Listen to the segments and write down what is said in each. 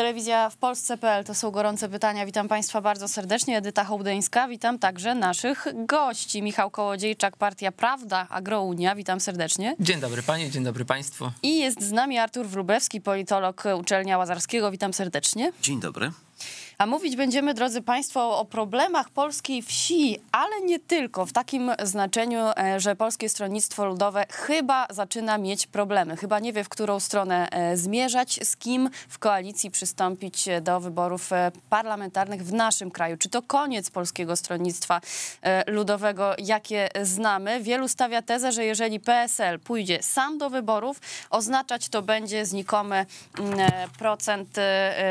Telewizja w Polsce.pl to są gorące pytania. Witam Państwa bardzo serdecznie. Edyta Hołdeńska, witam także naszych gości. Michał Kołodziejczak, Partia Prawda, Agrounia, witam serdecznie. Dzień dobry Panie, dzień dobry Państwu. I jest z nami Artur Wrubewski, politolog Uczelnia Łazarskiego, witam serdecznie. Dzień dobry. A mówić będziemy, drodzy Państwo, o problemach polskiej wsi, ale nie tylko, w takim znaczeniu, e, że Polskie Stronnictwo Ludowe chyba zaczyna mieć problemy. Chyba nie wie, w którą stronę e, zmierzać, z kim w koalicji przystąpić e, do wyborów parlamentarnych w naszym kraju. Czy to koniec Polskiego Stronnictwa Ludowego, jakie znamy? Wielu stawia tezę, że jeżeli PSL pójdzie sam do wyborów, oznaczać to będzie znikomy mm, procent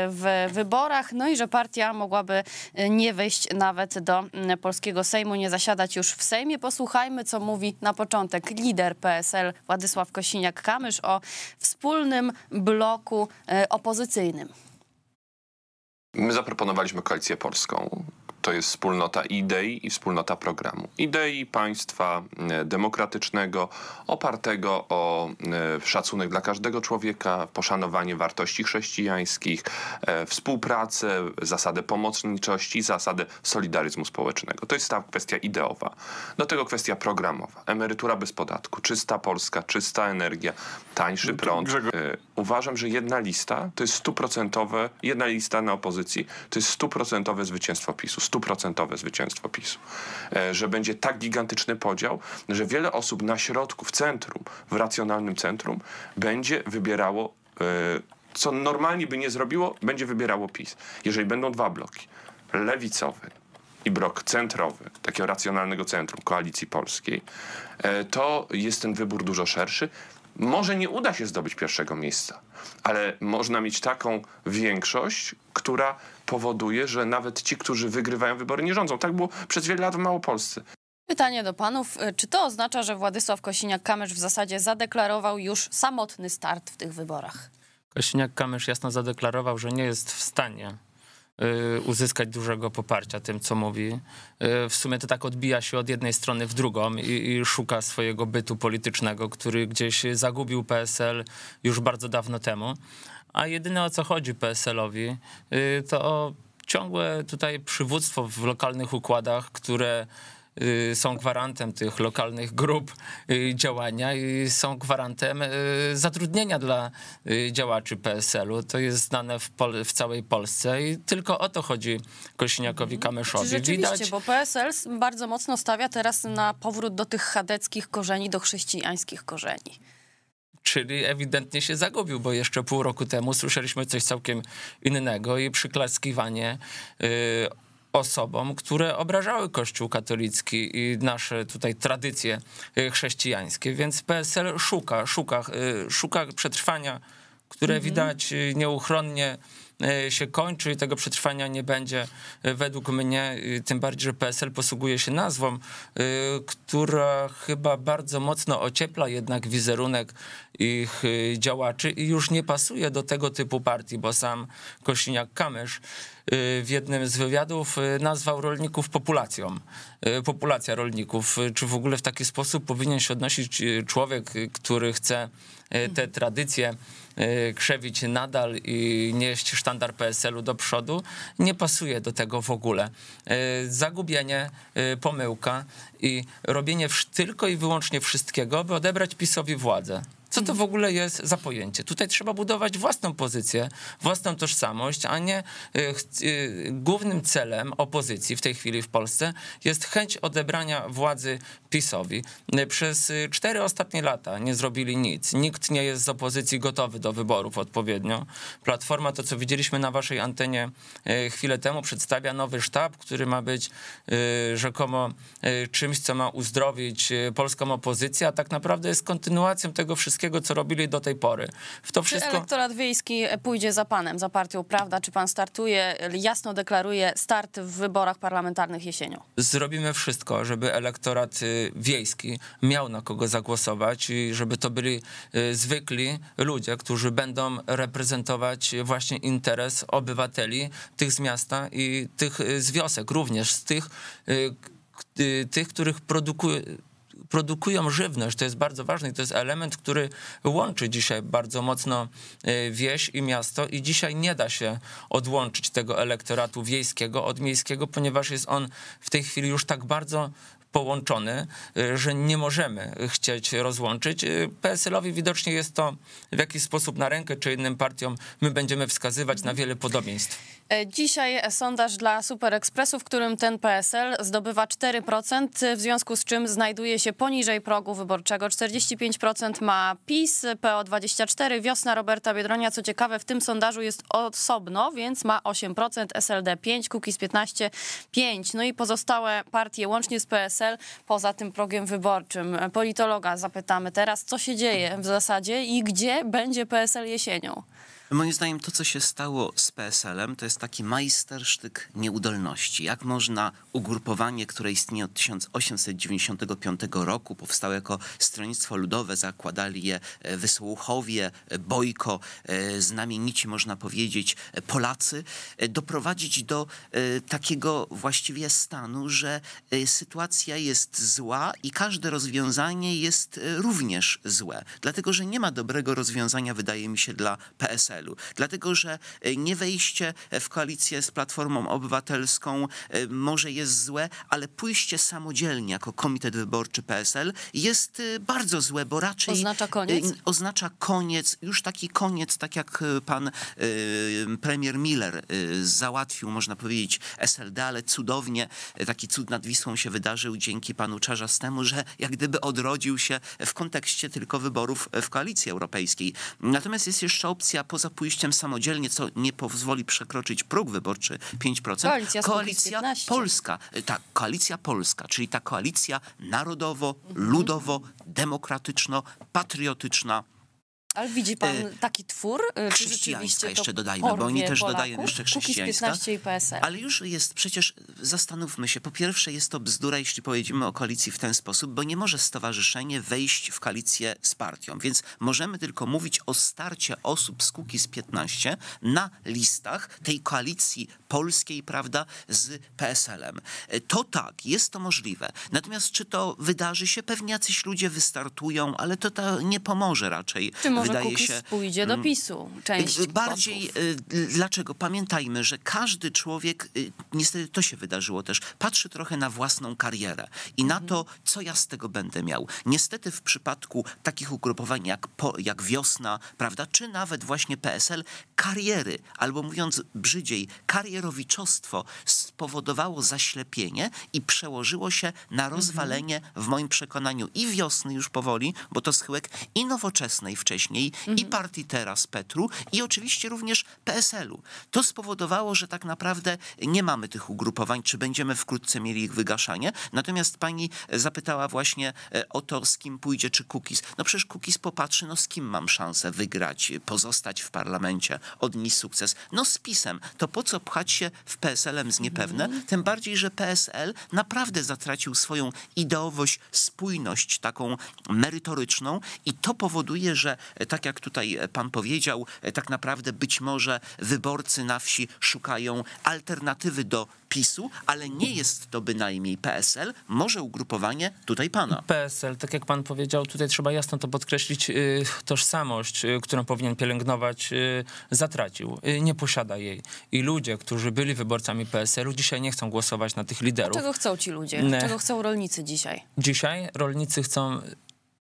w wyborach, no i że partia mogłaby e, nie wejść nawet do mm, polskiego Sejmu, nie zasiadać już w Sejmie. Posłuchajmy, co mówi na początek lider PSL Władysław Kosiniak-Kamysz o wspólnym bloku e, opozycyjnym. My zaproponowaliśmy koalicję polską to jest wspólnota idei i wspólnota programu. Idei państwa e, demokratycznego, opartego o e, szacunek dla każdego człowieka, poszanowanie wartości chrześcijańskich, e, współpracę, zasadę pomocniczości, zasadę solidaryzmu społecznego. To jest ta kwestia ideowa. Do tego kwestia programowa. Emerytura bez podatku, czysta Polska, czysta energia, tańszy no prąd. Uważam, że jedna lista to jest stuprocentowe, jedna lista na opozycji to jest stuprocentowe zwycięstwo PiSu stuprocentowe zwycięstwo PiSu. E, że będzie tak gigantyczny podział, że wiele osób na środku, w centrum, w racjonalnym centrum będzie wybierało, e, co normalnie by nie zrobiło, będzie wybierało PiS. Jeżeli będą dwa bloki, lewicowy i blok centrowy, takiego racjonalnego centrum koalicji polskiej, e, to jest ten wybór dużo szerszy może nie uda się zdobyć pierwszego miejsca, ale można mieć taką większość, która powoduje, że nawet ci, którzy wygrywają wybory, nie rządzą. Tak było przez wiele lat w Małopolsce. Pytanie do panów. Y, czy to oznacza, że Władysław Kosiniak-Kamysz w zasadzie zadeklarował już samotny start w tych wyborach? Kosiniak-Kamysz jasno zadeklarował, że nie jest w stanie Y, uzyskać dużego poparcia tym, co mówi. Y, w sumie to tak odbija się od jednej strony w drugą i, i, szuka swojego bytu politycznego, który gdzieś zagubił PSL już bardzo dawno temu. A jedyne o co chodzi PSL-owi, y, to o ciągłe tutaj przywództwo w lokalnych układach, które Y, są gwarantem tych lokalnych grup y, działania i są gwarantem y, zatrudnienia dla działaczy PSL-u. To jest znane w, Pol w całej Polsce i tylko o to chodzi Kośniakowi mhm. Kamyszowi. Czy rzeczywiście, Widać... bo PSL bardzo mocno stawia teraz na powrót do tych chadeckich korzeni, do chrześcijańskich korzeni czyli ewidentnie się zagubił, bo jeszcze pół roku temu słyszeliśmy coś całkiem innego i przyklaskiwanie. Yy, osobom, które obrażały Kościół katolicki i nasze tutaj tradycje y, chrześcijańskie. Więc PSL szuka, szuka, y, szuka przetrwania, które mhm. widać y, nieuchronnie E, się kończy i tego przetrwania nie będzie e, według mnie, e, tym bardziej, że PSL posługuje się nazwą, która chyba bardzo mocno ociepla jednak wizerunek ich działaczy i już nie pasuje do tego typu partii, bo sam Kosiniak-Kamysz w jednym z wywiadów nazwał rolników populacją. Populacja rolników. Czy w ogóle w taki sposób powinien się odnosić człowiek, który chce te mhm. tradycje krzewić nadal i nieść sztab sztandar PSL-u do przodu nie pasuje do tego w ogóle. E, zagubienie, e, pomyłka i robienie tylko i wyłącznie wszystkiego, by odebrać PiSowi władzę. Co to w ogóle jest za pojęcie? Tutaj trzeba budować własną pozycję, własną tożsamość, a nie y, y, głównym celem opozycji w tej chwili w Polsce jest chęć odebrania władzy PiSowi. Y, przez cztery ostatnie lata nie zrobili nic. Nikt nie jest z opozycji gotowy do wyborów odpowiednio. Platforma, to co widzieliśmy na waszej antenie chwilę temu, przedstawia nowy sztab, który ma być rzekomo czymś, co ma uzdrowić polską opozycję, a tak naprawdę jest kontynuacją tego wszystkiego, wszystkiego, co robili do tej pory. W to wszystko... elektorat wiejski e, pójdzie za panem, za partią, prawda? Czy pan startuje, jasno deklaruje start w wyborach parlamentarnych jesienią? Zrobimy wszystko, żeby elektorat y, wiejski miał na kogo zagłosować i żeby to byli y, zwykli ludzie, którzy będą reprezentować właśnie interes obywateli tych z miasta i tych y, z wiosek, również z tych, tych których produkuje produkują żywność. To jest bardzo ważne i to jest element, który łączy dzisiaj bardzo mocno e, wieś i miasto i dzisiaj nie da się odłączyć tego elektoratu wiejskiego od miejskiego, ponieważ jest on w tej chwili już tak bardzo połączony, y, że nie możemy chcieć rozłączyć. Y, PSL-owi widocznie jest to w jakiś sposób na rękę, czy innym partiom my będziemy wskazywać na wiele podobieństw. E, Dzisiaj sondaż dla Super Expressu, w którym ten PSL zdobywa 4%, y, w związku z czym znajduje się poniżej progu wyborczego. 45% ma PiS, PO24, Wiosna Roberta Biedronia. Co ciekawe, w tym sondażu jest osobno, więc ma 8%, SLD 5, Kukiz 15, 5. No i pozostałe partie łącznie z PSL PSL poza tym progiem wyborczym? E, politologa zapytamy teraz, co się dzieje w zasadzie i gdzie będzie PSL jesienią? Moim zdaniem to, co się stało z PSL-em, to jest taki majstersztyk nieudolności. Jak można ugrupowanie, które istnieje od 1895 roku, powstało jako Stronnictwo Ludowe, zakładali je e, Wysłuchowie, e, Bojko, e, znamienici, można powiedzieć, Polacy, doprowadzić do takiego właściwie stanu, że sytuacja jest zła i każde rozwiązanie jest również złe. Dlatego, że nie ma dobrego rozwiązania, wydaje mi się, dla PSL. PSL-u. Dlatego, że e, nie wejście w koalicję z Platformą Obywatelską e, może jest złe, ale pójście samodzielnie jako Komitet Wyborczy PSL jest e, bardzo złe, bo raczej oznacza koniec. Oznacza koniec, już taki koniec, tak jak pan premier Miller załatwił, można powiedzieć, SLD, ale cudownie, taki cud nad Wisłą się wydarzył dzięki panu Czarzastemu, że jak gdyby odrodził się w kontekście tylko wyborów w koalicji europejskiej. Natomiast jest jeszcze opcja poza pójściem samodzielnie, co nie pozwoli przekroczyć próg wyborczy 5%, koalicja, koalicja polska, y, tak, koalicja polska, czyli ta koalicja narodowo, ludowo, demokratyczno-patriotyczna ale widzi pan y, taki twór? Y, chrześcijańska jeszcze dodajmy, bo oni też dodają jeszcze chrześcijańska. Ale już jest przecież, zastanówmy się, po pierwsze jest to bzdura, jeśli powiedzimy o koalicji w ten sposób, bo nie może stowarzyszenie wejść w koalicję z partią, więc możemy tylko mówić o starcie osób z z 15 na listach tej koalicji polskiej, prawda, z PSL-em. To tak, jest to możliwe. Natomiast czy to wydarzy się? Pewnie jacyś ludzie wystartują, ale to, to nie pomoże raczej. Czy może wydaje się pójdzie do mm, PiSu? Część bardziej posłów. Y, dlaczego? Pamiętajmy, że każdy człowiek, y, niestety to się wydarzyło też, patrzy trochę na własną karierę i na to, mhm. co ja z tego będę miał. Niestety w przypadku takich ugrupowań jak, po, jak Wiosna, prawda, czy nawet właśnie PSL, kariery, albo mówiąc brzydziej, kariery bajerowiczostwo spowodowało zaślepienie i przełożyło się na mhm. rozwalenie w moim przekonaniu i wiosny już powoli, bo to schyłek i nowoczesnej wcześniej, i mhm. partii teraz Petru, i oczywiście również PSL-u. To spowodowało, że tak naprawdę nie mamy tych ugrupowań, czy będziemy wkrótce mieli ich wygaszanie. Natomiast pani zapytała właśnie e, o to, z kim pójdzie, czy Kukiz. No przecież Kukiz popatrzy, no z kim mam szansę wygrać, pozostać w parlamencie, odnieść sukces. No z pisem. To po co pchać się w PSL-em z niepewne, mm. tym bardziej, że PSL naprawdę zatracił swoją ideowość, spójność taką merytoryczną i to powoduje, że e, tak jak tutaj e, pan powiedział, e, tak naprawdę być może wyborcy na wsi szukają alternatywy do PiSu, ale nie jest to bynajmniej PSL, może ugrupowanie tutaj pana. PSL, tak jak pan powiedział, tutaj trzeba jasno to podkreślić, y, tożsamość, y, którą powinien pielęgnować, y, zatracił, nie posiada jej. I ludzie, którzy byli wyborcami PSL-u, dzisiaj nie chcą głosować na tych liderów. A czego chcą ci ludzie? Czego chcą rolnicy dzisiaj? Dzisiaj rolnicy chcą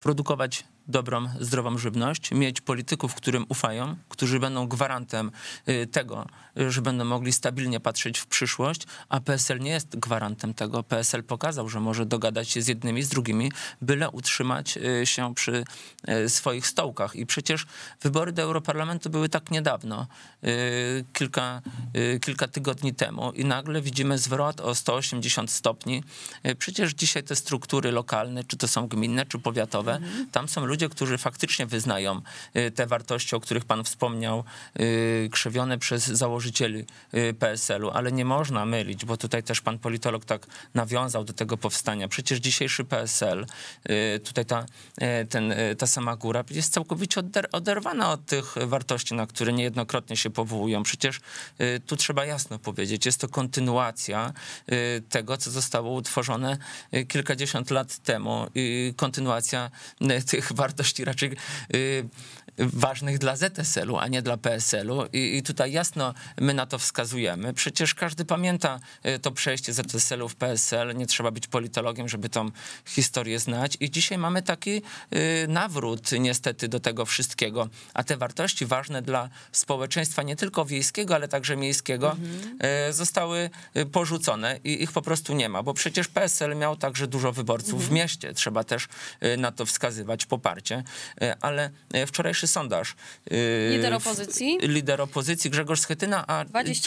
produkować dobrą, zdrową żywność, mieć polityków, którym ufają, którzy będą gwarantem y, tego, że będą mogli stabilnie patrzeć w przyszłość, a PSL nie jest gwarantem tego. PSL pokazał, że może dogadać się z jednymi, z drugimi, byle utrzymać y, się przy y, swoich stołkach. I przecież wybory do Europarlamentu były tak niedawno, kilka, kilka tygodni temu i nagle widzimy zwrot o 180 stopni. Przecież dzisiaj te struktury lokalne, czy to są gminne, czy powiatowe, tam są ludzie, ludzie, którzy faktycznie wyznają y, te wartości, o których pan wspomniał, y, krzewione przez założycieli y, PSL-u, ale nie można mylić, bo tutaj też pan politolog tak nawiązał do tego powstania. Przecież dzisiejszy PSL, tutaj ta, ten, ta sama góra jest całkowicie oderwana od tych wartości, na które niejednokrotnie się powołują. Przecież tu trzeba jasno powiedzieć, jest to kontynuacja tego, co zostało utworzone kilkadziesiąt lat temu i kontynuacja tych wartości raczej y, ważnych dla ZSL-u, a nie dla PSL-u. I, I, tutaj jasno my na to wskazujemy. Przecież każdy pamięta y, to przejście ZSL-u w PSL. Nie trzeba być politologiem, żeby tą historię znać. I dzisiaj mamy taki y, nawrót niestety do tego wszystkiego. A te wartości ważne dla społeczeństwa nie tylko wiejskiego, ale także miejskiego mhm. Y, zostały porzucone i ich po prostu nie ma. Bo przecież PSL miał także dużo wyborców mhm. w mieście. Trzeba też na to wskazywać poparcie. Ale wczorajszy sondaż. Y, Lider opozycji? Lider opozycji Grzegorz Schetyna, a,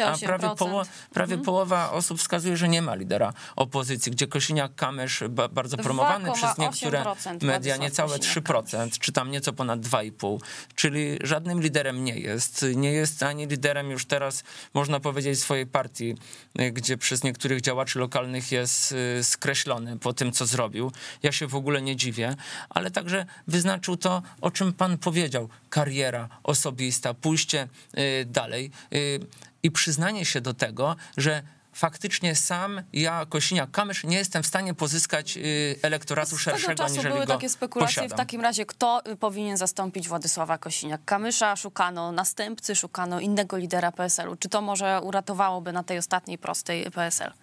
a prawie, poło, prawie mhm. połowa osób wskazuje, że nie ma lidera opozycji, gdzie Kosiniak-Kamysz, bardzo promowany przez niektóre media, niecałe 3%, czy tam nieco ponad 2,5%, czyli żadnym liderem nie jest. Nie jest ani liderem już teraz, można powiedzieć, swojej partii, y, gdzie przez niektórych działaczy lokalnych jest y, skreślony po tym, co zrobił. Ja się w ogóle nie dziwię, ale także wyznaczył to, o czym pan powiedział kariera osobista, pójście y, dalej y, i przyznanie się do tego, że faktycznie sam ja, Kosiniak-Kamysz, nie jestem w stanie pozyskać y, elektoratu szerszego, niż niżeli były go takie spekulacje posiadam. w takim razie, kto powinien zastąpić Władysława Kosiniak-Kamysza. Szukano następcy, szukano innego lidera PSL-u. Czy to może uratowałoby na tej ostatniej prostej PSL?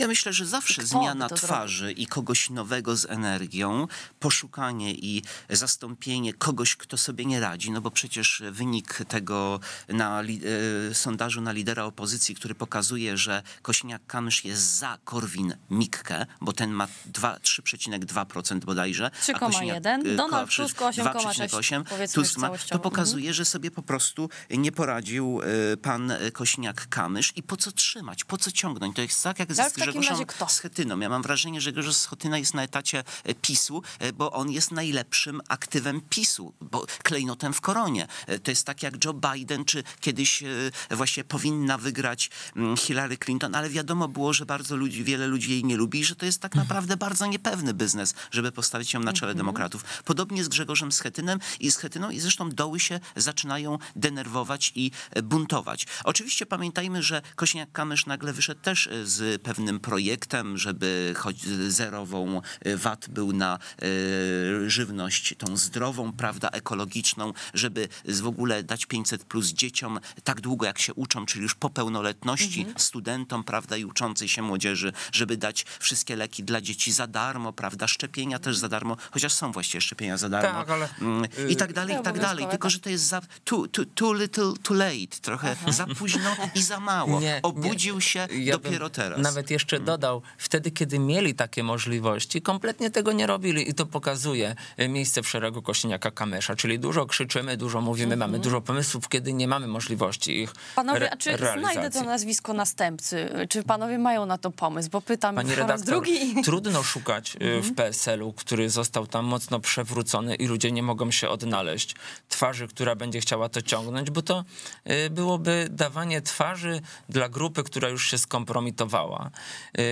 Ja myślę, że zawsze zmiana twarzy i kogoś nowego z energią, poszukanie i zastąpienie kogoś, kto sobie nie radzi, no bo przecież wynik tego na li, e, sondażu na lidera opozycji, który pokazuje, że Kośniak-Kamysz jest za Korwin-Mikke, bo ten ma 3,2% bodajże. 3,1, e, Donald Tusk 8,8%. Tusk ma, to mhm. pokazuje, że sobie po prostu nie poradził e, pan Kośniak-Kamysz i po co trzymać, po co ciągnąć. To jest tak jak ze Grzegorzem Schetyną. Ja mam wrażenie, że Grzegorz Schetyna jest na etacie e, PiSu, e, bo on jest najlepszym aktywem PiSu, bo klejnotem w koronie. E, to jest tak jak Joe Biden, czy kiedyś właśnie powinna wygrać mm, Hillary Clinton, ale wiadomo było, że bardzo ludzi, wiele ludzi jej nie lubi i że to jest tak mhm. naprawdę bardzo niepewny biznes, żeby postawić ją na czele mhm. demokratów. Podobnie z Grzegorzem Schetynem i Schetyną i zresztą doły się zaczynają denerwować i buntować. Oczywiście pamiętajmy, że Kośniak-Kamysz nagle wyszedł też z pewnym innym projektem, żeby choć zerową y, VAT był na y, żywność tą zdrową, prawda, ekologiczną, żeby w ogóle dać 500 plus dzieciom tak długo jak się uczą, czyli już po pełnoletności mhm. studentom, prawda, i uczącej się młodzieży, żeby dać wszystkie leki dla dzieci za darmo, prawda, szczepienia też za darmo, chociaż są właściwie szczepienia za darmo. Tak, ale, mm, I y, tak dalej, i tak dalej. Tylko, tak. że to jest za, too, too, too little, too late, trochę Aha. za późno i za mało. Nie, Obudził nie. się ja dopiero teraz. Nawet jeszcze jeszcze mm. dodał, wtedy, kiedy mieli takie możliwości, kompletnie tego nie robili i to pokazuje y, miejsce w szeregu Kośniaka Kamysza, czyli dużo krzyczymy, dużo mówimy, mamy mhm. dużo pomysłów, kiedy nie mamy możliwości ich Panowie, a czy znajdę to nazwisko następcy? Y, czy panowie mają na to pomysł? Bo pytam Pani redaktor, drugi. Trudno szukać y, w mhm. PSL-u, który został tam mocno przewrócony i ludzie nie mogą się odnaleźć. Twarzy, która będzie chciała to ciągnąć, bo to byłoby dawanie twarzy dla grupy, która już się skompromitowała. Yy,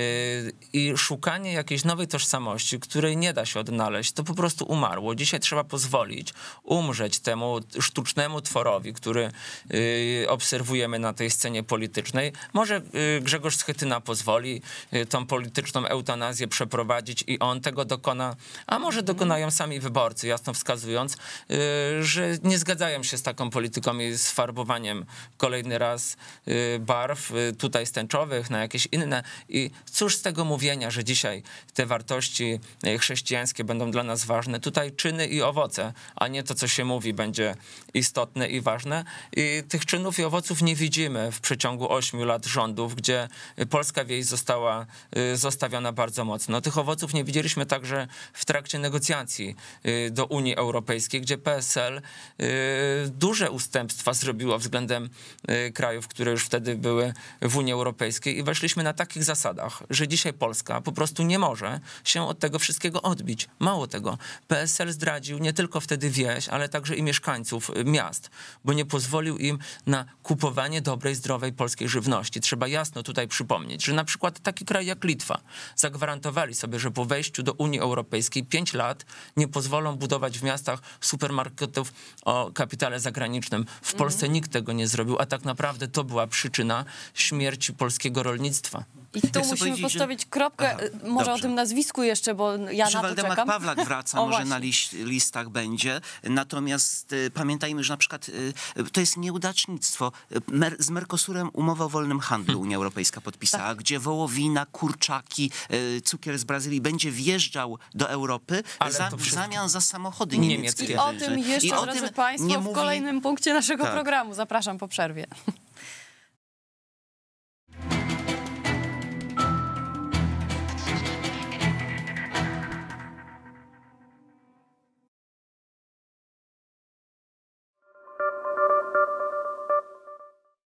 i szukanie jakiejś nowej tożsamości, której nie da się odnaleźć, to po prostu umarło. Dzisiaj trzeba pozwolić umrzeć temu sztucznemu tworowi, który yy, obserwujemy na tej scenie politycznej. Może yy, Grzegorz Schetyna pozwoli tą polityczną eutanazję przeprowadzić i on tego dokona, a może dokonają sami wyborcy, jasno wskazując, że nie zgadzają się z taką polityką i z farbowaniem kolejny raz barw, tutaj stęczowych, na jakieś inne i cóż z tego mówienia, że dzisiaj te wartości e, chrześcijańskie będą dla nas ważne. Tutaj czyny i owoce, a nie to, co się mówi, będzie istotne i ważne. I tych czynów i owoców nie widzimy w przeciągu ośmiu lat rządów, gdzie polska wieś została e, zostawiona bardzo mocno. Tych owoców nie widzieliśmy także w trakcie negocjacji e, do Unii Europejskiej, gdzie PSL duże ustępstwa zrobiło względem krajów, które już wtedy były w Unii Europejskiej i weszliśmy na takich zasadach, zasadach, że dzisiaj Polska po prostu nie może się od tego wszystkiego odbić. Mało tego, PSL zdradził nie tylko wtedy wieś, ale także i mieszkańców y, miast, bo nie pozwolił im na kupowanie dobrej, zdrowej polskiej żywności. Trzeba jasno tutaj przypomnieć, że na przykład taki kraj jak Litwa zagwarantowali sobie, że po wejściu do Unii Europejskiej 5 lat nie pozwolą budować w miastach supermarketów o kapitale zagranicznym. W Polsce mm nikt tego nie zrobił, a tak naprawdę to była przyczyna śmierci polskiego rolnictwa. I tu musimy postawić kropkę, Aha, y, może dobrze. o tym nazwisku jeszcze, bo ja że na to Waldemar czekam. Pawlak wraca, może na liś, listach będzie. Natomiast y, pamiętajmy, że na przykład y, to jest nieudacznictwo. Mer, z Mercosurem umowa o wolnym handlu hmm. Unia Europejska podpisała, tak. gdzie wołowina, kurczaki, y, cukier z Brazylii będzie wjeżdżał do Europy za, w zamian za samochody niemieckie. I o tym jeszcze, I o drodzy tym Państwo, w kolejnym punkcie naszego tak. programu. Zapraszam po przerwie.